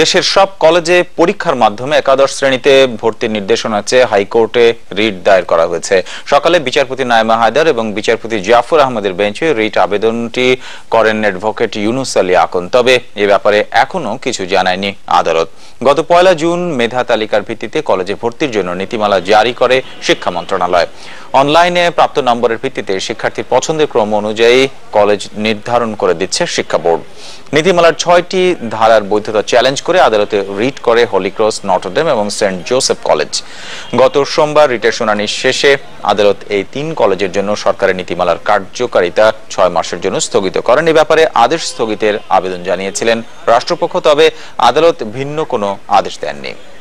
দেশের সব কলেজে পরীক্ষার মাধ্যমে একাদশ শ্রেণীতে ভর্তির নির্দেশনা চেয়ে হাইকোর্টে রিট দায়ের করা হয়েছে সকালে বিচারপতি নায়মা হায়দার এবং বিচারপতি জাফর আহমদের বেঞ্চে রিট আবেদনটি করেন অ্যাডভোকেট ইউনুস আলী আকন তবে এ ব্যাপারে এখনও কিছু জানায়নি আদালত গত পয়লা জুন মেধা তালিকার ভিত্তিতে কলেজে ভর্তির জন্য নীতিমালা জারি করে শিক্ষা মন্ত্রণালয় অনলাইনে প্রাপ্ত নম্বরের ভিত্তিতে শিক্ষার্থীর পছন্দের ক্রম অনুযায়ী কলেজ নির্ধারণ করে দিচ্ছে শিক্ষা বোর্ড নীতিমালার ছয়টি ধারার বৈধতা চ্যালেঞ্জ চ্যালেঞ্জ করে আদালতে রিট করে হলিক্রস নটরডেম এবং সেন্ট জোসেফ কলেজ গত সোমবার রিটের শুনানি শেষে আদালত এই তিন কলেজের জন্য সরকারের নীতিমালার কার্যকারিতা ছয় মাসের জন্য স্থগিত করেন এ ব্যাপারে আদেশ স্থগিতের আবেদন জানিয়েছিলেন রাষ্ট্রপক্ষ তবে আদালত ভিন্ন কোনো আদেশ দেননি